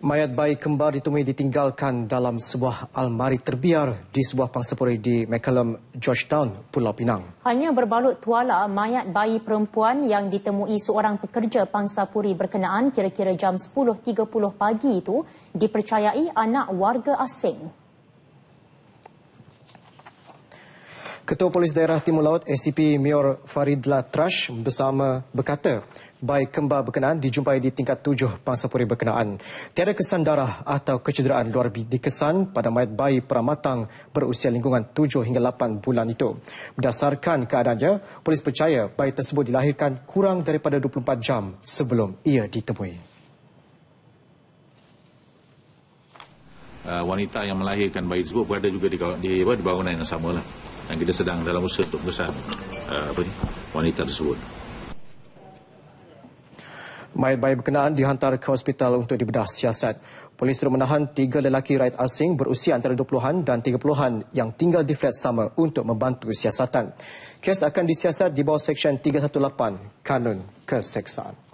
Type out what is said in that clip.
Mayat bayi kembar ditemui ditinggalkan dalam sebuah almari terbiar di sebuah pangsapuri di McCallum, Georgetown, Pulau Pinang. Hanya berbalut tuala, mayat bayi perempuan yang ditemui seorang pekerja pangsapuri berkenaan kira-kira jam 10.30 pagi itu dipercayai anak warga asing. Ketua Polis Daerah Timur Laut SCP Mior Farid Latrash bersama berkata baik kembar berkenaan dijumpai di tingkat tujuh Puri berkenaan. Tiada kesan darah atau kecederaan luar biasa dikesan pada mayat bayi pramatang berusia lingkungan tujuh hingga lapan bulan itu. Berdasarkan keadaannya, polis percaya bayi tersebut dilahirkan kurang daripada 24 jam sebelum ia ditemui. Uh, wanita yang melahirkan bayi tersebut berada juga di, di, di bangunan yang sama. Lah dan kita sedang dalam usaha untuk mengesan uh, ni wanita tersebut. Mayat bayi berkenaan dihantar ke hospital untuk dibedah siasat. Polis turut menahan tiga lelaki rakyat asing berusia antara 20-an dan 30-an yang tinggal di flat sama untuk membantu siasatan. Kes akan disiasat di bawah Seksyen 318 Kanun Keseksaan.